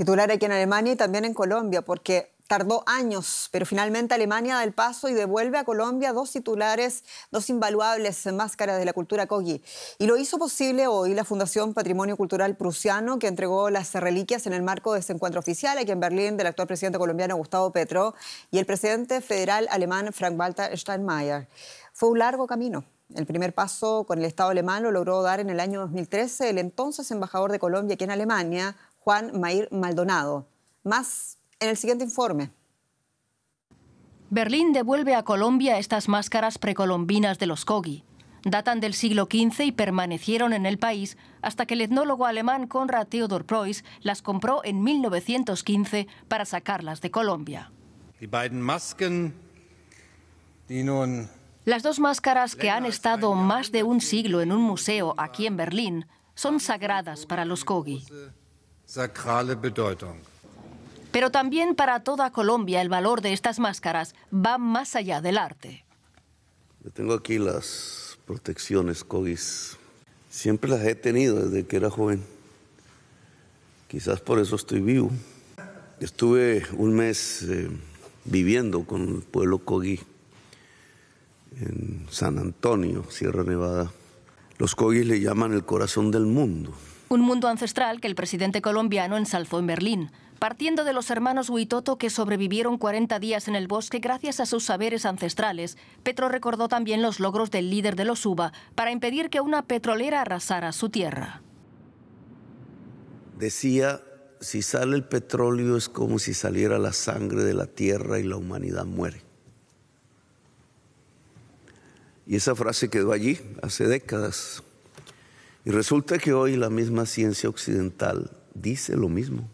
Titular aquí en Alemania y también en Colombia, porque tardó años, pero finalmente Alemania da el paso y devuelve a Colombia dos titulares, dos invaluables máscaras de la cultura Kogi. Y lo hizo posible hoy la Fundación Patrimonio Cultural Prusiano, que entregó las reliquias en el marco de ese encuentro oficial aquí en Berlín del actual presidente colombiano Gustavo Petro y el presidente federal alemán Frank-Walter Steinmeier. Fue un largo camino. El primer paso con el Estado alemán lo logró dar en el año 2013 el entonces embajador de Colombia aquí en Alemania, Juan Mair Maldonado. Más en el siguiente informe. Berlín devuelve a Colombia estas máscaras precolombinas de los Kogi. Datan del siglo XV y permanecieron en el país hasta que el etnólogo alemán Konrad Theodor Preuss las compró en 1915 para sacarlas de Colombia. Las dos máscaras que han estado más de un siglo en un museo aquí en Berlín son sagradas para los Kogi sacrale Bedeutung. Pero también para toda Colombia el valor de estas máscaras va más allá del arte. Yo tengo aquí las protecciones COGIS. Siempre las he tenido desde que era joven. Quizás por eso estoy vivo. Estuve un mes eh, viviendo con el pueblo Cogi en San Antonio, Sierra Nevada. Los Cogis le llaman el corazón del mundo. Un mundo ancestral que el presidente colombiano ensalzó en Berlín, partiendo de los hermanos Huitoto que sobrevivieron 40 días en el bosque gracias a sus saberes ancestrales, Petro recordó también los logros del líder de los UBA para impedir que una petrolera arrasara su tierra. Decía, si sale el petróleo es como si saliera la sangre de la tierra y la humanidad muere. Y esa frase quedó allí hace décadas. Y resulta que hoy la misma ciencia occidental dice lo mismo.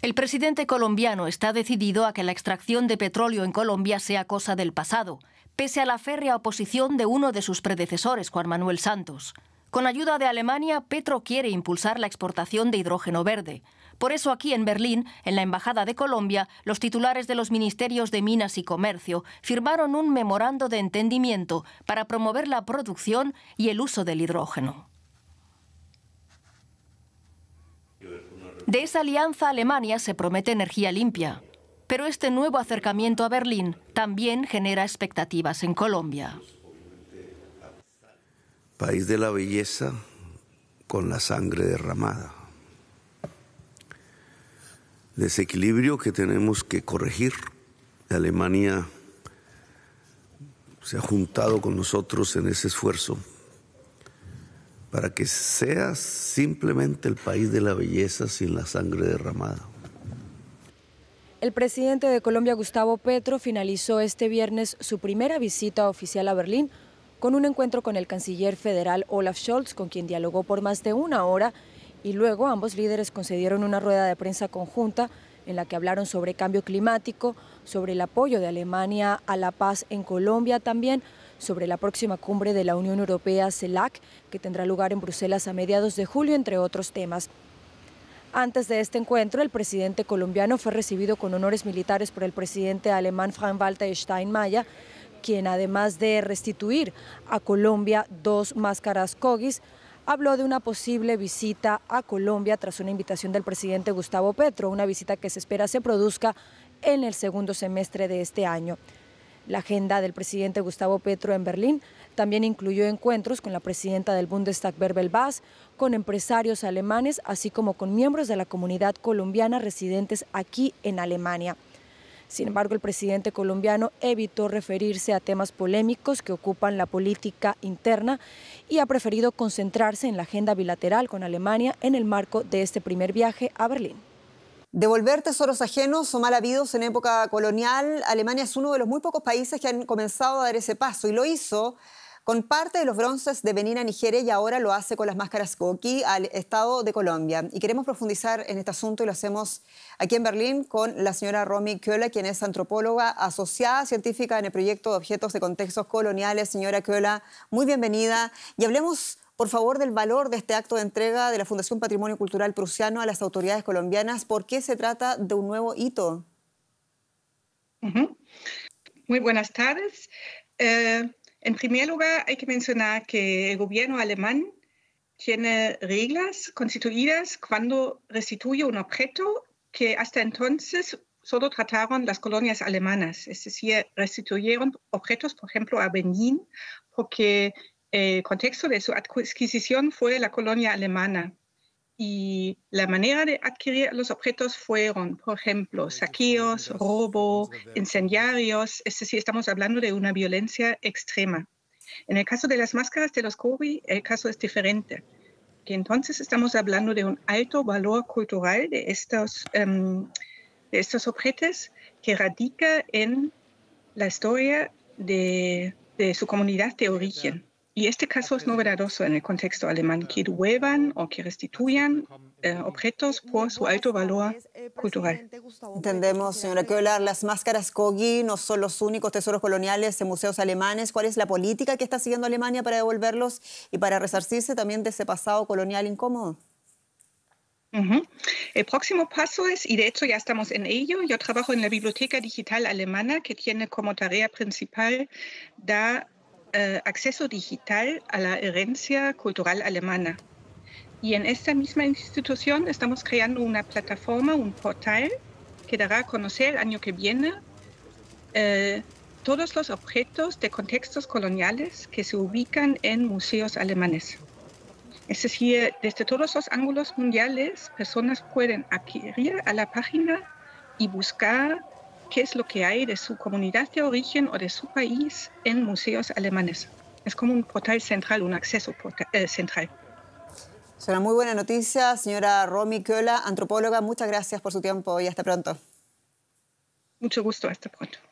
El presidente colombiano está decidido a que la extracción de petróleo en Colombia sea cosa del pasado, pese a la férrea oposición de uno de sus predecesores, Juan Manuel Santos. Con ayuda de Alemania, Petro quiere impulsar la exportación de hidrógeno verde. Por eso aquí en Berlín, en la Embajada de Colombia, los titulares de los ministerios de Minas y Comercio firmaron un memorando de entendimiento para promover la producción y el uso del hidrógeno. De esa alianza Alemania se promete energía limpia, pero este nuevo acercamiento a Berlín también genera expectativas en Colombia. País de la belleza con la sangre derramada. Desequilibrio que tenemos que corregir. Alemania se ha juntado con nosotros en ese esfuerzo para que sea simplemente el país de la belleza sin la sangre derramada. El presidente de Colombia, Gustavo Petro, finalizó este viernes su primera visita oficial a Berlín con un encuentro con el canciller federal Olaf Scholz, con quien dialogó por más de una hora, y luego ambos líderes concedieron una rueda de prensa conjunta en la que hablaron sobre cambio climático, sobre el apoyo de Alemania a la paz en Colombia, también sobre la próxima cumbre de la Unión Europea CELAC, que tendrá lugar en Bruselas a mediados de julio, entre otros temas. Antes de este encuentro, el presidente colombiano fue recibido con honores militares por el presidente alemán Frank-Walter Steinmeier, quien además de restituir a Colombia dos máscaras COGIS, habló de una posible visita a Colombia tras una invitación del presidente Gustavo Petro, una visita que se espera se produzca en el segundo semestre de este año. La agenda del presidente Gustavo Petro en Berlín también incluyó encuentros con la presidenta del Bundestag, Berbel Bass, con empresarios alemanes, así como con miembros de la comunidad colombiana residentes aquí en Alemania. Sin embargo, el presidente colombiano evitó referirse a temas polémicos que ocupan la política interna y ha preferido concentrarse en la agenda bilateral con Alemania en el marco de este primer viaje a Berlín. Devolver tesoros ajenos o mal habidos en época colonial, Alemania es uno de los muy pocos países que han comenzado a dar ese paso y lo hizo con parte de los bronces de Benin a Nigeria y ahora lo hace con las máscaras Koki al Estado de Colombia. Y queremos profundizar en este asunto y lo hacemos aquí en Berlín con la señora Romy Köhler, quien es antropóloga asociada científica en el proyecto de objetos de contextos coloniales. Señora Köhler, muy bienvenida. Y hablemos por favor, del valor de este acto de entrega de la Fundación Patrimonio Cultural Prusiano a las autoridades colombianas. ¿Por qué se trata de un nuevo hito? Muy buenas tardes. Eh, en primer lugar, hay que mencionar que el gobierno alemán tiene reglas constituidas cuando restituye un objeto que hasta entonces solo trataron las colonias alemanas, es decir, restituyeron objetos, por ejemplo, a Benín, porque el eh, contexto de su adquisición fue la colonia alemana y la manera de adquirir los objetos fueron, por ejemplo, saqueos, robo, incendiarios, es decir, estamos hablando de una violencia extrema. En el caso de las máscaras de los Kobe, el caso es diferente, que entonces estamos hablando de un alto valor cultural de estos, em, de estos objetos que radica en la historia de su comunidad de origen. Y este caso es novedoso en el contexto alemán, que devuelvan o que restituyan eh, objetos por su alto valor cultural. Entendemos, señora Köhler, las máscaras Kogi no son los únicos tesoros coloniales en museos alemanes. ¿Cuál es la política que está siguiendo Alemania para devolverlos y para resarcirse también de ese pasado colonial incómodo? El próximo paso es, y de hecho ya estamos en ello, yo trabajo en la Biblioteca Digital Alemana, que tiene como tarea principal dar eh, acceso digital a la herencia cultural alemana. Y en esta misma institución estamos creando una plataforma, un portal que dará a conocer el año que viene eh, todos los objetos de contextos coloniales que se ubican en museos alemanes. Es decir, desde todos los ángulos mundiales, personas pueden adquirir a la página y buscar qué es lo que hay de su comunidad de origen o de su país en museos alemanes. Es como un portal central, un acceso eh, central. Es muy buena noticia, señora Romy Köhler, antropóloga. Muchas gracias por su tiempo y hasta pronto. Mucho gusto, hasta pronto.